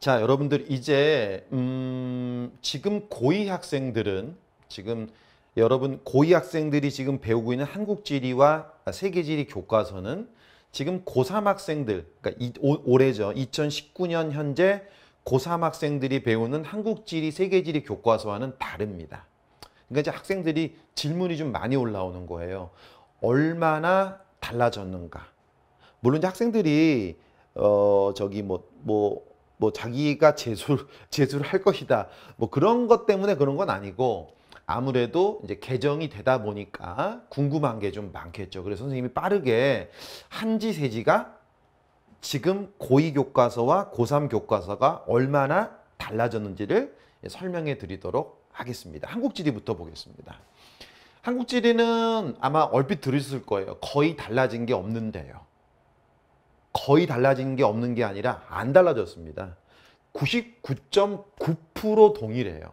자, 여러분들 이제 음, 지금 고위 학생들은 지금 여러분 고위 학생들이 지금 배우고 있는 한국 지리와 세계 지리 교과서는 지금 고3 학생들, 그러니까 이, 오, 올해죠. 2019년 현재 고3 학생들이 배우는 한국 지리, 세계 지리 교과서와는 다릅니다. 그러니까 이제 학생들이 질문이 좀 많이 올라오는 거예요. 얼마나 달라졌는가? 물론 이제 학생들이 어 저기 뭐뭐 뭐, 뭐뭐 자기가 재수를, 재수를 할 것이다. 뭐 그런 것 때문에 그런 건 아니고 아무래도 이제 개정이 되다 보니까 궁금한 게 좀 많겠죠. 그래서 선생님이 빠르게 한지 세지가 지금 고2 교과서와 고3 교과서가 얼마나 달라졌는지를 설명해 드리도록 하겠습니다. 한국지리부터 보겠습니다. 한국지리는 아마 얼핏 들으셨을 거예요. 거의 달라진 게 없는데요. 거의 달라진 게 없는 게 아니라 안 달라졌습니다. 99.9% 동일해요.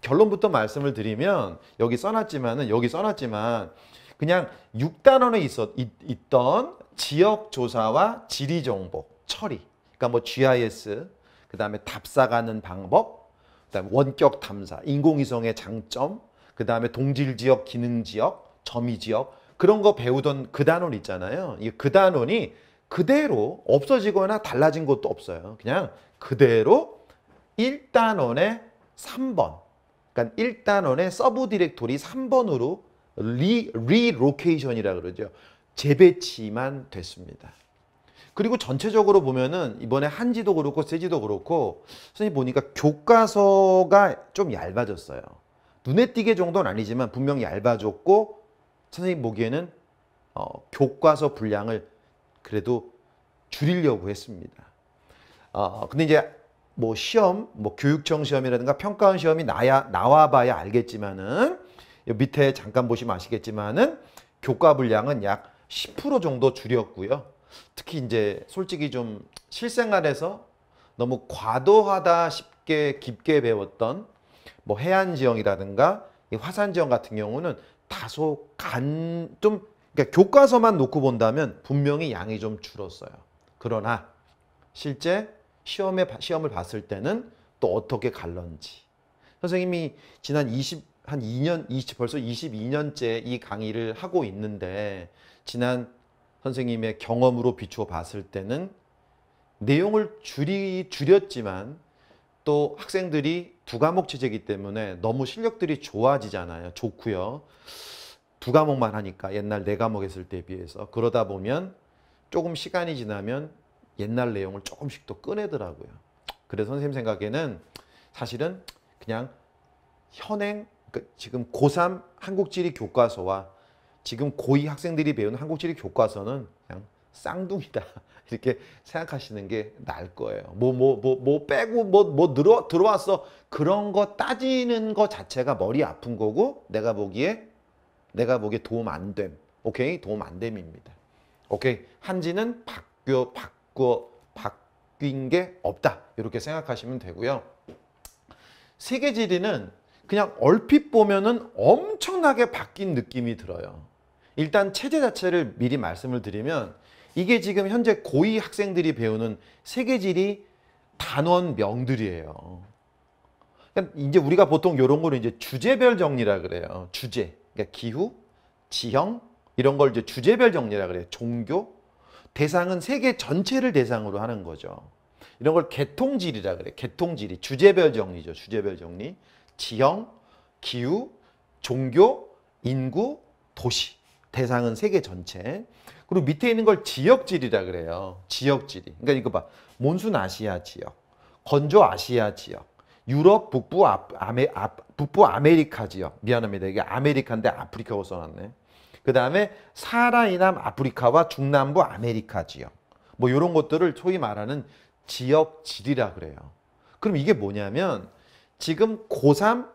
결론부터 말씀을 드리면 여기 써놨지만은 여기 써놨지만 그냥 6단원에 있었, 있, 던 지역조사와 지리정보, 처리 그러니까 뭐 GIS, 그 다음에 답사 가는 방법, 그 다음에 원격 탐사, 인공위성의 장점, 그 다음에 동질지역, 기능지역, 점이지역 그런 거 배우던 그 단원 있잖아요. 그 단원이 그대로 없어지거나 달라진 것도 없어요. 그냥 그대로 1단원의 3번 그러니까 1단원의 서브 디렉토리 3번으로 리, 리로케이션이라 그러죠. 재배치만 됐습니다. 그리고 전체적으로 보면은 이번에 한지도 그렇고 세지도 그렇고 선생님 보니까 교과서가 좀 얇아졌어요. 눈에 띄게 정도는 아니지만 분명히 얇아졌고 선생님 보기에는 어, 교과서 분량을 그래도 줄이려고 했습니다. 어, 근데 이제 뭐 시험, 뭐 교육청 시험이라든가 평가원 시험이 나야, 나와봐야 알겠지만은 밑에 잠깐 보시면 아시겠지만은 교과 분량은 약 10% 정도 줄였고요. 특히 이제 솔직히 좀 실생활에서 너무 과도하다 싶게 깊게 배웠던 뭐 해안 지형이라든가 화산 지형 같은 경우는 다소 간좀 그러니까 교과서만 놓고 본다면 분명히 양이 좀 줄었어요. 그러나 실제 시험에 시험을 봤을 때는 또 어떻게 갈런지 선생님이 지난 20, 한 2년, 20, 벌써 22년째 이 강의를 하고 있는데 지난 선생님의 경험으로 비추어 봤을 때는 내용을 줄이, 줄였지만 또 학생들이 두 과목 체제이기 때문에 너무 실력들이 좋아지잖아요. 좋고요. 두 과목만 하니까 옛날 네 과목 했을 때에 비해서 그러다 보면 조금 시간이 지나면 옛날 내용을 조금씩 또 꺼내더라고요. 그래서 선생님 생각에는 사실은 그냥 현행 그러니까 지금 고3 한국지리 교과서와 지금 고2 학생들이 배우는 한국지리 교과서는 그냥 쌍둥이다 이렇게 생각하시는 게 나을 거예요. 뭐뭐뭐뭐 뭐, 뭐, 뭐 빼고 뭐 뭐 들 들어왔어 그런 거 따지는 거 자체가 머리 아픈 거고 내가 보기에 내가 보기에 도움 안 됨. 오케이? 도움 안 됨입니다. 오케이? 한지는 바뀌어, 바꿔, 바뀐 게 없다. 이렇게 생각하시면 되고요. 세계 지리는 그냥 얼핏 보면은 엄청나게 바뀐 느낌이 들어요. 일단 체제 자체를 미리 말씀을 드리면 이게 지금 현재 고2 학생들이 배우는 세계 지리 단원명들이에요. 그러니까 이제 우리가 보통 이런 거를 이제 주제별 정리라 그래요. 주제. 그러니까 기후, 지형 이런 걸 이제 주제별 정리라 그래요. 종교, 대상은 세계 전체를 대상으로 하는 거죠. 이런 걸 개통질이라 그래. 개통질이 주제별 정리죠. 주제별 정리. 지형, 기후, 종교, 인구, 도시. 대상은 세계 전체. 그리고 밑에 있는 걸 지역질이라 그래요. 지역질이. 그러니까 이거 봐. 몬순 아시아 지역, 건조 아시아 지역, 유럽 북부 아, 아메, 아, 북부 아메리카 지역 미안합니다 이게 아메리카인데 아프리카고 써놨네 그 다음에 사라이남 아프리카와 중남부 아메리카 지역 뭐 이런 것들을 소위 말하는 지역질이라 그래요 그럼 이게 뭐냐면 지금 고3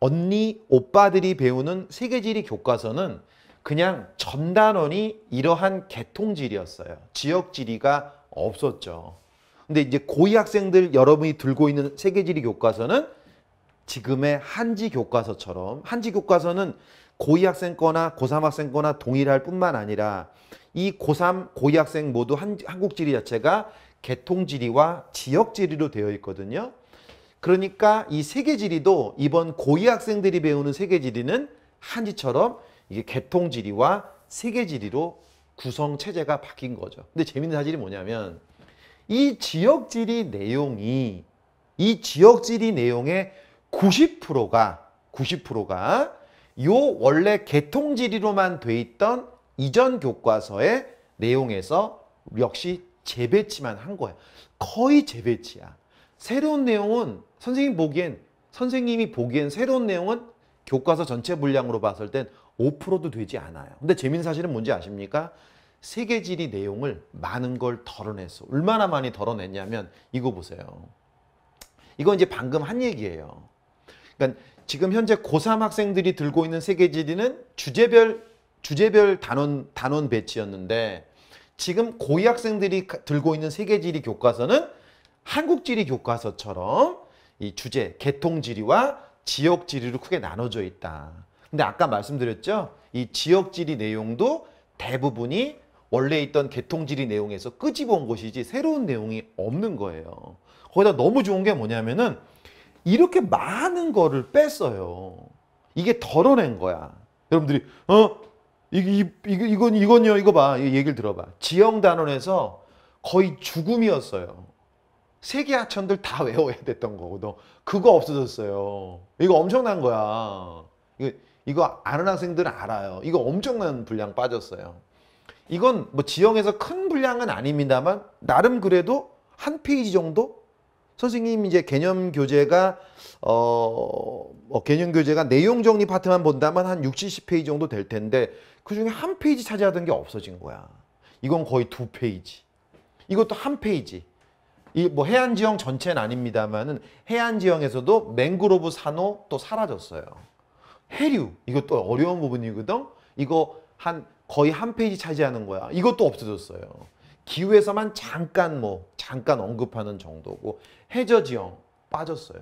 언니 오빠들이 배우는 세계지리 교과서는 그냥 전단원이 이러한 개통지리였어요 지역지리가 없었죠 근데 이제 고이 학생들 여러분이 들고 있는 세계지리 교과서는 지금의 한지 교과서처럼 한지 교과서는 고이 학생 거나 고3 학생 거나 동일할 뿐만 아니라 이고3 고이 학생 모두 한, 한국 지리 자체가 개통 지리와 지역 지리로 되어 있거든요. 그러니까 이 세계 지리도 이번 고이 학생들이 배우는 세계 지리는 한지처럼 이게 개통 지리와 세계 지리로 구성 체제가 바뀐 거죠. 근데 재밌는 사실이 뭐냐면 이 지역 지리 내용이 이 지역 지리 내용의 90%가 90%가 요 원래 개통 지리로만돼 있던 이전 교과서의 내용에서 역시 재배치만 한 거야. 거의 재배치야. 새로운 내용은 선생님 보기엔 선생님이 보기엔 새로운 내용은 교과서 전체 분량으로 봤을 땐 5%도 되지 않아요. 근데 재밌는 사실은 뭔지 아십니까? 세계지리 내용을 많은 걸 덜어냈어. 얼마나 많이 덜어냈냐면 이거 보세요. 이거 이제 방금 한 얘기예요. 그러니까 지금 현재 고3 학생들이 들고 있는 세계지리는 주제별 주제별 단원 단원 배치였는데 지금 고2 학생들이 들고 있는 세계지리 교과서는 한국지리 교과서처럼 이 주제, 개통지리와 지역지리로 크게 나눠져 있다. 근데 아까 말씀드렸죠? 이 지역지리 내용도 대부분이 원래 있던 개통지리 내용에서 끄집어온 것이지 새로운 내용이 없는 거예요. 거기다 너무 좋은 게 뭐냐면은 이렇게 많은 거를 뺐어요. 이게 덜어낸 거야. 여러분들이 어 이, 이, 이, 이건 이건요 이거 봐 얘기를 들어봐 지형 단원에서 거의 죽음이었어요. 세계 하천들 다 외워야 됐던 거거든. 그거 없어졌어요. 이거 엄청난 거야. 이거, 이거 아는 학생들은 알아요. 이거 엄청난 분량 빠졌어요. 이건 뭐 지형에서 큰 분량은 아닙니다만 나름 그래도 한 페이지 정도 선생님 이제 개념 교재가 어, 어 개념 교재가 내용 정리 파트만 본다면 한 6, 70페이지 정도 될 텐데 그 중에 한 페이지 차지하던 게 없어진 거야. 이건 거의 두 페이지. 이것도 한 페이지. 이 뭐 해안 지형 전체는 아닙니다만은 해안 지형에서도 맹그로브 산호 또 사라졌어요. 해류 이것도 어려운 부분이거든. 이거 한 거의 한 페이지 차지하는 거야. 이것도 없어졌어요. 기후에서만 잠깐 뭐 잠깐 언급하는 정도고 해저 지형 빠졌어요.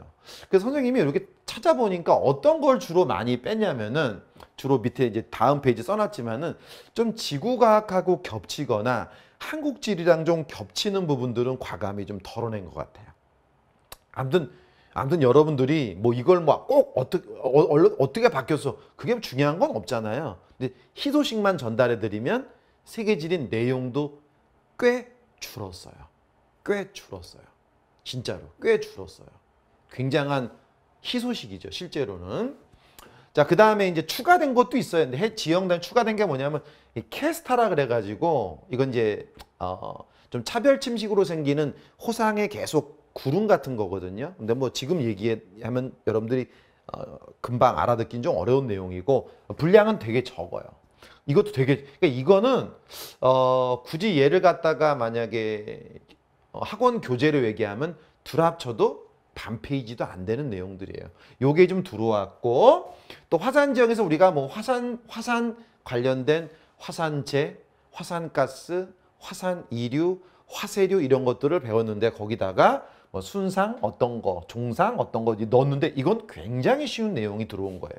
그래서 선생님이 이렇게 찾아보니까 어떤 걸 주로 많이 뺐냐면은 주로 밑에 이제 다음 페이지 써놨지만은 좀 지구과학하고 겹치거나 한국지리랑 좀 겹치는 부분들은 과감히 좀 덜어낸 것 같아요. 아무튼 아무튼 여러분들이 뭐 이걸 뭐 꼭 어, 어떻게 어, 떻게 바뀌었어 그게 중요한 건 없잖아요. 근데 희소식만 전달해 드리면 세계질인 내용도 꽤 줄었어요. 꽤 줄었어요. 진짜로 꽤 줄었어요. 굉장한 희소식이죠. 실제로는. 자, 그 다음에 이제 추가된 것도 있어요. 근데 지형단 추가된 게 뭐냐면 이 캐스타라 그래가지고 이건 이제 어, 좀 차별 침식으로 생기는 호상에 계속 구름 같은 거거든요. 근데 뭐 지금 얘기하면 여러분들이 어, 금방 알아듣긴 좀 어려운 내용이고 분량은 되게 적어요. 이것도 되게 그러니까 이거는 어, 굳이 예를 갖다가 만약에 어, 학원 교재를 얘기하면 둘 합쳐도 반 페이지도 안 되는 내용들이에요. 요게 좀 들어왔고 또 화산 지역에서 우리가 뭐 화산 화산 관련된 화산재, 화산가스, 화산이류, 화세류 이런 것들을 배웠는데 거기다가 뭐 순상 어떤 거, 종상 어떤 거 넣었는데 이건 굉장히 쉬운 내용이 들어온 거예요.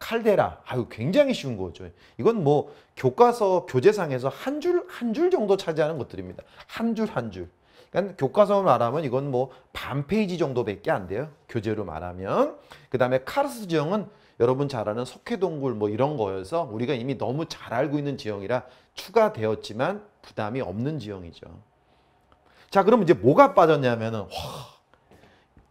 칼데라, 아유 굉장히 쉬운 거죠. 이건 뭐 교과서 교재상에서 한 줄 한 줄 정도 차지하는 것들입니다. 한 줄 한 줄. 그러니까 교과서 말하면 이건 뭐 반 페이지 정도밖에 안 돼요. 교재로 말하면. 그 다음에 카르스 지형은 여러분 잘 아는 석회동굴 뭐 이런 거여서 우리가 이미 너무 잘 알고 있는 지형이라 추가되었지만 부담이 없는 지형이죠. 자, 그럼 이제 뭐가 빠졌냐면은, 와,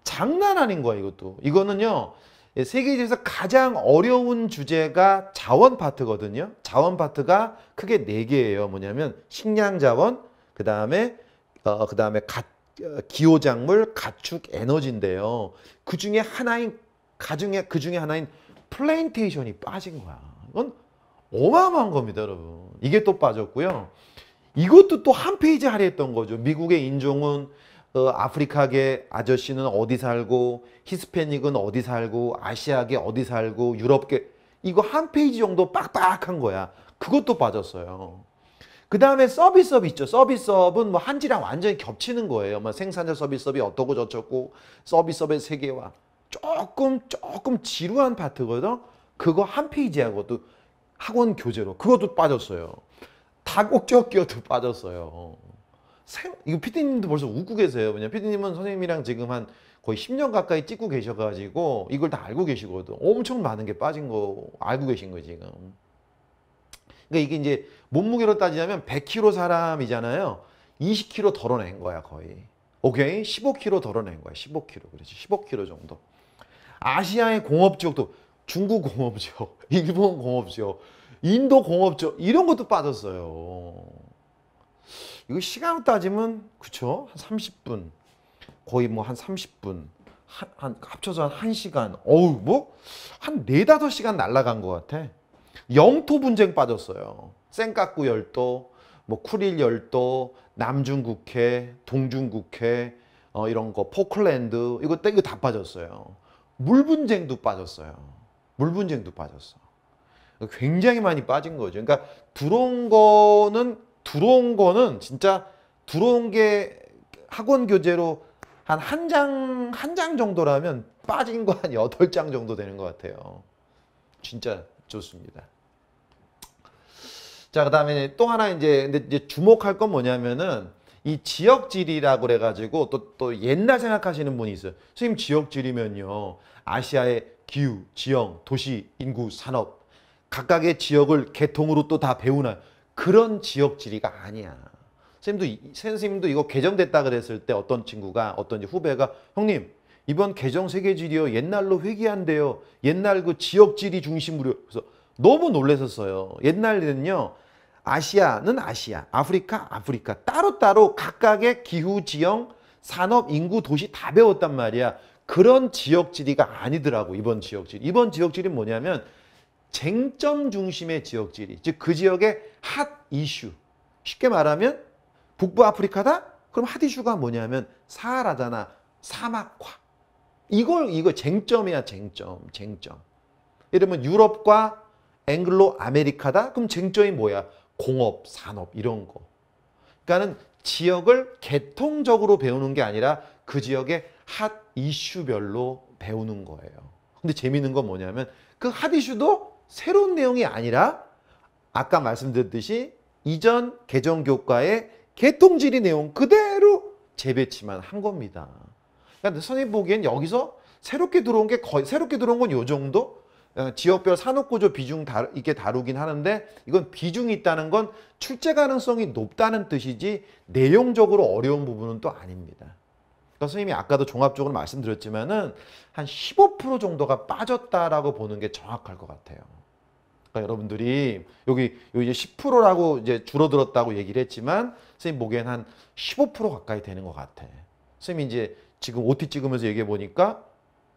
장난 아닌 거야, 이것도. 이거는요, 예, 세계에서 가장 어려운 주제가 자원 파트거든요. 자원 파트가 크게 네 개예요. 뭐냐면 식량 자원, 그 다음에 어, 그 다음에 어, 기호작물, 가축, 에너지인데요. 그 중에 하나인 가중에 그 중에 하나인 플랜테이션이 빠진 거야. 이건 어마어마한 겁니다, 여러분. 이게 또 빠졌고요. 이것도 또 한 페이지 할애했던 거죠. 미국의 인종은 어, 아프리카계 아저씨는 어디 살고 히스패닉은 어디 살고 아시아계 어디 살고 유럽계 이거 한 페이지 정도 빡빡한 거야. 그것도 빠졌어요. 그 다음에 서비스업 있죠. 서비스업은 뭐 한지랑 완전히 겹치는 거예요. 뭐 생산자 서비스업이 어떻고 저쩌고 서비스업의 세계와 조금 조금 지루한 파트거든. 그거 한 페이지 하고도 학원 교재로 그것도 빠졌어요. 다곡적 끼어도 빠졌어요. 이거 피디님도 벌써 웃고 계세요. 왜냐 피디님은 선생님이랑 지금 한 거의 10년 가까이 찍고 계셔가지고 이걸 다 알고 계시거든. 엄청 많은 게 빠진 거 알고 계신 거 지금. 그러니까 이게 이제 몸무게로 따지자면 100kg 사람이잖아요. 20kg 덜어낸 거야 거의. 오케이? 15kg 덜어낸 거야. 15kg. 그렇지. 15kg 정도. 아시아의 공업 지역도 중국 공업 지역, 일본 공업 지역, 인도 공업적 이런 것도 빠졌어요. 이거 시간으로 따지면 그쵸? 한 30분 거의 뭐 한 30분 한, 한 합쳐서 한 1시간 어우 뭐 한 4, 5시간 날라간 것 같아. 영토 분쟁 빠졌어요. 센카쿠 열도, 뭐 쿠릴 열도, 남중국해, 동중국해 어, 이런 거 포클랜드 이거 다, 이다 빠졌어요. 물 분쟁도 빠졌어요. 물 분쟁도 빠졌어. 굉장히 많이 빠진 거죠. 그러니까 들어온 거는 들어온 거는 진짜 들어온 게 학원 교재로 한 한 장 한 장 정도라면 빠진 거 한 여덟 장 정도 되는 것 같아요. 진짜 좋습니다. 자, 그 다음에 또 하나 이제, 근데 이제 주목할 건 뭐냐면은 이지역지리라고 그래가지고 또, 또 옛날 생각하시는 분이 있어요. 선생님 지역지리면요 아시아의 기후, 지형, 도시, 인구, 산업, 각각의 지역을 개통으로 또 다 배우는 그런 지역 지리가 아니야. 선생님도, 선생님도 이거 개정됐다 그랬을 때 어떤 친구가 어떤 후배가 형님 이번 개정 세계지리요 옛날로 회귀한대요. 옛날 그 지역지리 중심으로 그래서 너무 놀랬었어요. 옛날에는요 아시아는 아시아, 아프리카 아프리카 따로따로 각각의 기후, 지형, 산업, 인구, 도시 다 배웠단 말이야. 그런 지역지리가 아니더라고 이번 지역지리. 이번 지역지리는 뭐냐면 쟁점 중심의 지역 지리즉 그 지역의 핫 이슈. 쉽게 말하면 북부 아프리카다? 그럼 핫 이슈가 뭐냐면 사하라잖아. 사막화. 이걸 이거 쟁점이야, 쟁점. 쟁점. 이러면 유럽과 앵글로 아메리카다? 그럼 쟁점이 뭐야? 공업, 산업 이런 거. 그러니까는 지역을 개통적으로 배우는 게 아니라 그 지역의 핫 이슈별로 배우는 거예요. 근데 재밌는건 뭐냐면 그 핫 이슈도 새로운 내용이 아니라 아까 말씀드렸듯이 이전 개정 교과의 개통질의 내용 그대로 재배치만 한 겁니다. 그러니까 선생님 보기엔 여기서 새롭게 들어온 게 거의 새롭게 들어온 건 요 정도? 어, 지역별 산업구조 비중 다루, 이게 다루긴 하는데 이건 비중이 있다는 건 출제 가능성이 높다는 뜻이지 내용적으로 어려운 부분은 또 아닙니다. 선생님이 아까도 종합적으로 말씀드렸지만은 한 15% 정도가 빠졌다라고 보는 게 정확할 것 같아요. 그러니까 여러분들이 여기 이제 10%라고 이제 줄어들었다고 얘기를 했지만 선생님 보기엔 한15% 가까이 되는 것 같아. 선생님 이제 지금 OT 찍으면서 얘기해 보니까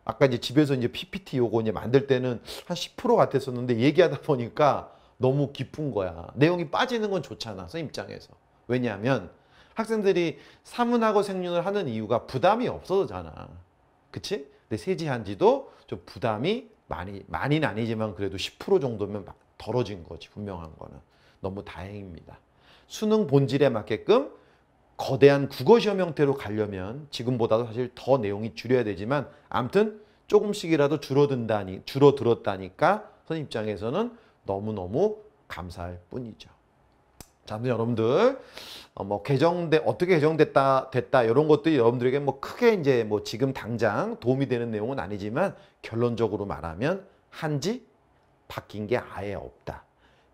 아까 이제 집에서 이제 PPT 요거 이제 만들 때는 한 10% 같았었는데 얘기하다 보니까 너무 깊은 거야. 내용이 빠지는 건 좋잖아. 선생님 입장에서. 왜냐하면 학생들이 사문하고 생윤을 하는 이유가 부담이 없어잖아. 그치? 근데 세지한 지도 좀 부담이 많이, 많이는 아니지만 그래도 10% 정도면 덜어진 거지. 분명한 거는. 너무 다행입니다. 수능 본질에 맞게끔 거대한 국어시험 형태로 가려면 지금보다도 사실 더 내용이 줄여야 되지만 암튼 조금씩이라도 줄어든다니 줄어들었다니까 선생님 입장에서는 너무너무 감사할 뿐이죠. 자, 아무튼 여러분들 어, 뭐 개정돼 어떻게 개정됐다 됐다 이런 것들이 여러분들에게 뭐 크게 이제 뭐 지금 당장 도움이 되는 내용은 아니지만 결론적으로 말하면 한지 바뀐 게 아예 없다.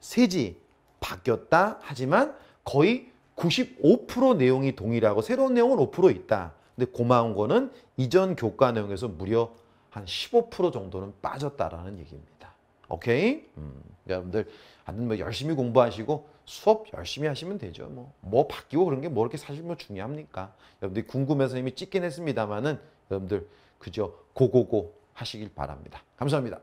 세지 바뀌었다 하지만 거의 95% 내용이 동일하고 새로운 내용은 5% 있다. 근데 고마운 거는 이전 교과 내용에서 무려 한 15% 정도는 빠졌다라는 얘기입니다. 오케이? 음, 여러분들 하여튼 뭐 열심히 공부하시고 수업 열심히 하시면 되죠. 뭐, 뭐 바뀌고 그런 게 뭐 이렇게 사실 뭐 중요합니까? 여러분들이 궁금해서 이미 찍긴 했습니다만은 여러분들 그저 고고고 하시길 바랍니다. 감사합니다.